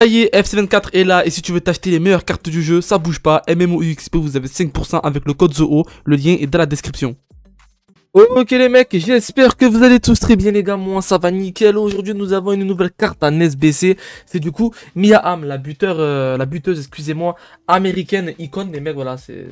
Ça y est, FC24 est là et si tu veux t'acheter les meilleures cartes du jeu, ça bouge pas. MMO MMOUXP, vous avez 5% avec le code ZOO. Le lien est dans la description. Ok les mecs, j'espère que vous allez tous très bien les gars, moi ça va nickel, aujourd'hui nous avons une nouvelle carte en SBC, c'est du coup Mia Am, la, buteur, euh, la buteuse, excusez-moi, américaine icône, les mecs voilà, c'est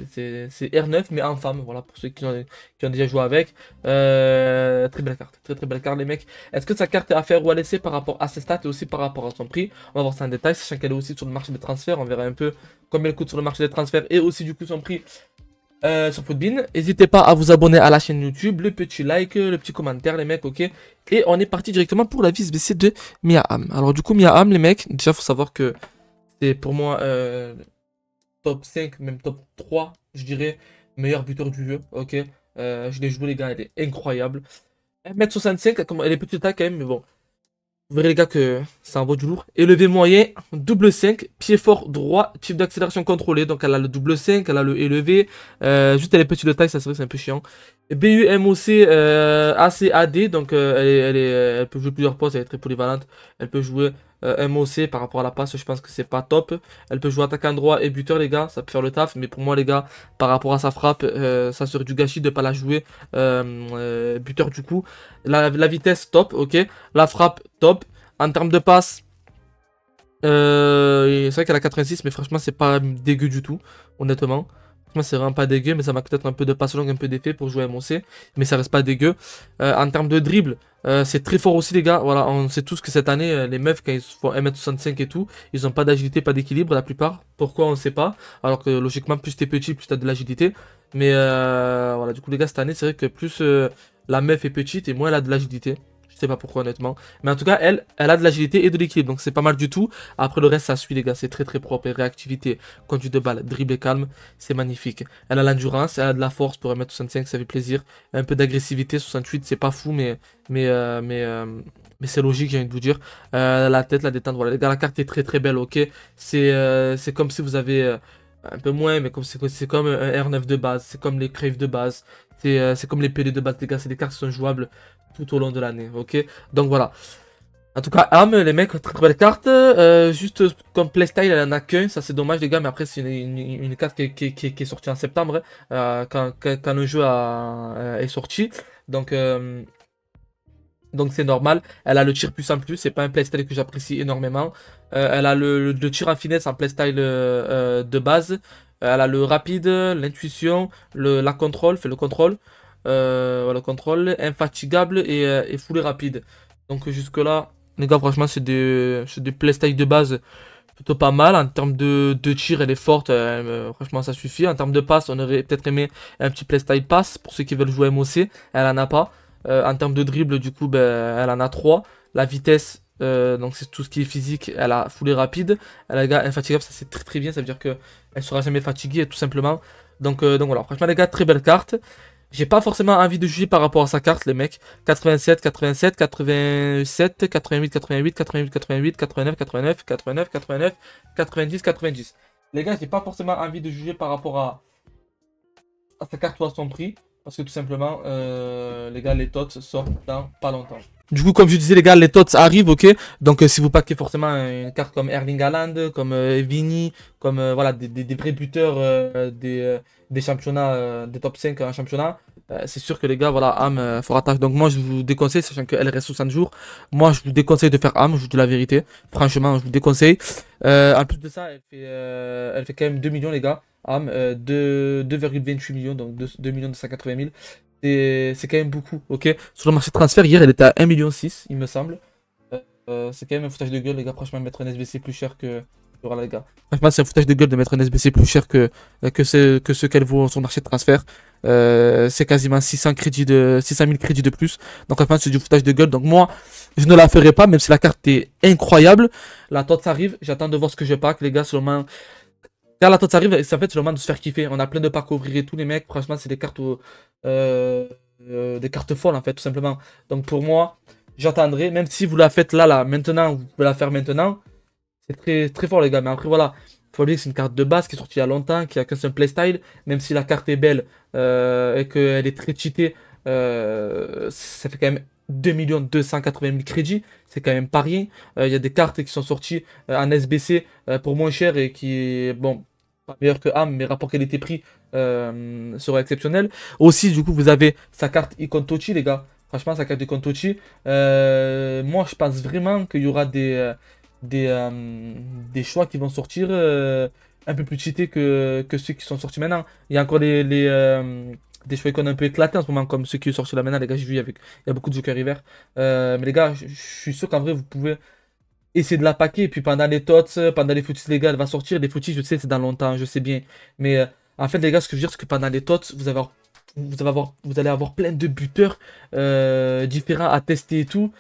R9 mais en femme, voilà pour ceux qui ont, qui déjà joué avec, euh, très belle carte, très très belle carte les mecs, est-ce que sa carte est à faire ou à laisser par rapport à ses stats et aussi par rapport à son prix, on va voir ça en détail, sachant qu'elle est aussi sur le marché des transferts, on verra un peu combien elle coûte sur le marché des transferts et aussi du coup son prix euh, sur Podbean. N'hésitez pas à vous abonner à la chaîne YouTube, le petit like, le petit commentaire, les mecs, ok Et on est parti directement pour la vis BC de Am. Alors du coup, Am, les mecs, déjà, faut savoir que c'est pour moi euh, top 5, même top 3, je dirais, meilleur buteur du jeu, ok euh, Je l'ai joué, les gars, elle est incroyable. 1m65, elle est petite taille quand même, mais bon, vous verrez les gars que ça envoie du lourd. Élevé moyen, double 5, pied fort droit, type d'accélération contrôlée. Donc elle a le double 5, elle a le élevé. Euh, juste elle est petite de taille, ça serait c'est un peu chiant. BUMOC euh, ACAD, donc euh, elle, elle, peut jouer plusieurs postes, elle est très polyvalente. Elle peut jouer euh, MOC par rapport à la passe, je pense que c'est pas top. Elle peut jouer attaque en droit et buteur, les gars, ça peut faire le taf. Mais pour moi, les gars, par rapport à sa frappe, euh, ça serait du gâchis de pas la jouer euh, buteur du coup. La, la, vitesse, top, ok. La frappe, top. En termes de passe, c'est vrai qu'elle a 86, mais franchement, c'est pas dégueu du tout, honnêtement c'est vraiment pas dégueu, mais ça m'a peut-être un peu de passe longue, un peu d'effet pour jouer à mon C. Mais ça reste pas dégueu. Euh, en termes de dribble, euh, c'est très fort aussi, les gars. Voilà, on sait tous que cette année, euh, les meufs, quand ils font 1m65 et tout, ils ont pas d'agilité, pas d'équilibre, la plupart. Pourquoi, on sait pas. Alors que logiquement, plus t'es petit, plus t'as de l'agilité. Mais voilà, du coup, les gars, cette année, c'est vrai que plus la meuf est petite et moins elle a de l'agilité. Je sais pas pourquoi honnêtement. Mais en tout cas, elle, elle a de l'agilité et de l'équilibre. Donc c'est pas mal du tout. Après le reste, ça suit les gars. C'est très très propre. et Réactivité, conduite de balle, dribble et calme. C'est magnifique. Elle a l'endurance, elle a de la force pour remettre 65 ça fait plaisir. Un peu d'agressivité, 68, c'est pas fou, mais, mais, euh, mais, euh, mais c'est logique, j'ai envie de vous dire. Euh, la tête, la détente, voilà. Les gars, la carte est très très belle, ok. C'est comme si vous avez un peu moins, mais comme c'est comme un R9 de base, c'est comme les craves de base, c'est comme les PD de base, les gars, c'est des cartes qui sont jouables tout au long de l'année, ok Donc voilà. En tout cas, arme les mecs, très belle carte. Euh, juste comme playstyle, elle en a qu'un, ça c'est dommage les gars, mais après c'est une, carte qui, est sortie en septembre, euh, quand, quand, le jeu a, euh, est sorti. Donc donc c'est normal. Elle a le tir plus en plus, c'est pas un playstyle que j'apprécie énormément. elle a le, le, tir en finesse en playstyle de base. elle a le rapide, l'intuition, la contrôle, fait le contrôle. Euh, voilà, contrôle, infatigable et, euh, et rapide. Donc jusque-là, les gars, franchement, c'est des, des playstyle de base plutôt pas mal. En termes de, tir, elle est forte. Euh, franchement, ça suffit. En termes de passe, on aurait peut-être aimé un petit playstyle passe, pour ceux qui veulent jouer MOC. Elle en a pas. en termes de dribble, du coup, ben, elle en a 3. La vitesse, donc c'est tout ce qui est physique. Elle a foulée rapide. Elle a infatigable, ça c'est très très bien. Ça veut dire qu'elle sera jamais fatiguée, tout simplement. Donc, donc voilà, franchement, les gars, très belle carte. J'ai pas forcément envie de juger par rapport à sa carte, les mecs. 87, 87, 87, 88, 88, 88, 88, 89, 89, 89, 89, 90, 90. Les gars, j'ai pas forcément envie de juger par rapport à, à sa carte ou à son prix. Parce que tout simplement, euh, les gars, les TOTS sortent dans pas longtemps. Du coup, comme je disais, les gars, les TOTS arrivent, ok Donc, euh, si vous packez forcément une carte comme Erling Haaland, comme euh, Evini, comme voilà, des, des, des vrais buteurs des, championnats, des top 5 en championnat, c'est sûr que les gars, voilà, âme, fort attaque. Donc, moi, je vous déconseille, sachant qu'elle reste 60 jours. Moi, je vous déconseille de faire âme, je vous dis la vérité. Franchement, je vous déconseille. en plus de ça, elle fait quand même 2 millions, les gars. Euh, de 2,28 millions, donc 2, millions 280 000. C'est quand même beaucoup, ok Sur le marché de transfert, hier, elle était à 1,6 million, il me semble. Euh, euh, c'est quand même un foutage de gueule, les gars. Franchement, mettre un SBC plus cher que. Voilà, les gars. Franchement, c'est un foutage de gueule de mettre un SBC plus cher que, que, ce, que qu'elle vaut sur le marché de transfert. c'est quasiment 600, crédits de, 000 crédits de plus. Donc, franchement, c'est du foutage de gueule. Donc, moi, je ne la ferai pas, même si la carte est incroyable. La totte arrive. J'attends de voir ce que je pack, les gars. Seulement, Là, la ça arrive, c'est en fait le moment de se faire kiffer. On a plein de parcs à ouvrir et tout, les mecs. Franchement, c'est des cartes, euh, euh, des cartes folles, en fait, tout simplement. Donc, pour moi, j'attendrai, même si vous la faites là, là, maintenant, vous pouvez la faire maintenant. C'est très, très fort, les gars. Mais après, voilà, faut oublier que c'est une carte de base qui est sortie il y a longtemps, qui a qu'un seul playstyle. Même si la carte est belle euh, et qu'elle est très cheatée, ça fait quand même 2 280 000 crédits, c'est quand même pas rien. Euh, il y a des cartes qui sont sorties euh, en SBC euh, pour moins cher et qui bon, pas meilleur que AM, mais rapport qualité-prix sera exceptionnel. Aussi, du coup, vous avez sa carte Icon Tochi, les gars. Franchement, sa carte Icon Tochi. moi, je pense vraiment qu'il y aura des, des, des choix qui vont sortir un peu plus cheatés que, que, ceux qui sont sortis maintenant. Il y a encore les, des choix ont un peu éclatés en ce moment, comme ceux qui sont sortis là maintenant. Les gars, j'ai vu, avec, il y a beaucoup de jokers hiver. Euh, mais les gars, je suis sûr qu'en vrai, vous pouvez essayer de la paquer. Et puis pendant les tots, pendant les footies, les gars, elle va sortir. Les footies, je sais, c'est dans longtemps, je sais bien. Mais euh, en fait, les gars, ce que je veux dire, c'est que pendant les tots, vous vous, allez avoir, vous allez avoir plein de buteurs euh, différents à tester et tout.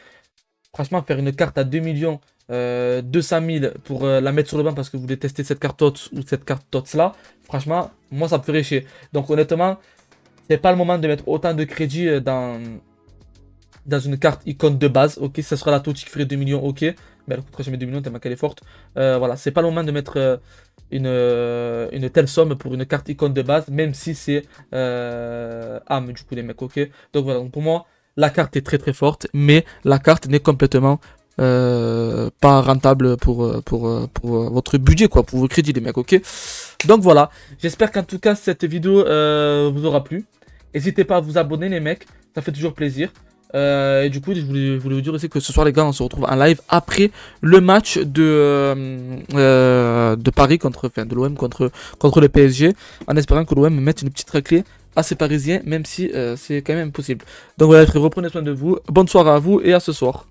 Franchement, faire une carte à 2 millions 200 000 pour la mettre sur le banc parce que vous voulez tester cette carte TOTS ou cette carte TOTS là, franchement, moi ça me ferait chier. Donc honnêtement, c'est pas le moment de mettre autant de crédit euh, dans, dans une carte icône de base. Ok, ça sera la touche qui ferait 2 millions. Ok, mais elle coûtera jamais 2 millions tellement qu'elle est forte. Euh, voilà, c'est pas le moment de mettre euh, une, une telle somme pour une carte icône de base, même si c'est euh, âme du coup, les mecs. Ok, donc voilà, pour moi, la carte est très très forte, mais la carte n'est complètement pas rentable pour, pour, votre budget, quoi, pour vos crédits, les mecs, ok Donc voilà, j'espère qu'en tout cas, cette vidéo vous aura plu. N'hésitez pas à vous abonner, les mecs. Ça fait toujours plaisir. Euh, et du coup, je voulais, vous dire aussi que ce soir, les gars, on se retrouve en live après le match de, euh, euh, de Paris contre, de l'OM contre, contre le PSG, en espérant que l'OM mette une petite raclée à ces Parisiens, même si c'est quand même possible. Donc voilà, reprenez soin de vous. Bonne soirée à vous et à ce soir.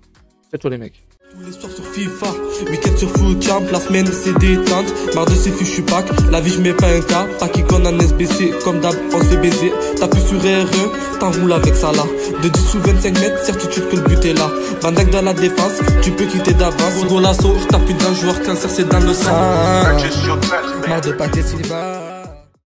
Ciao, les mecs les soirs sur FIFA, week-end sur full camp, la semaine c'est détente, marre de ces suis pack, la vie je mets pas un cas, pas qui connaît un SBC, comme d'hab on s'est baisé, t'appuies sur R1, t'enroules avec ça là, de 10 ou 25 mètres, certitude que le but est là, Bande dans la défense, tu peux quitter d'avance, gros lasso, t'appuies d'un joueur cancer c'est dans le sang, marre de pâté Silva.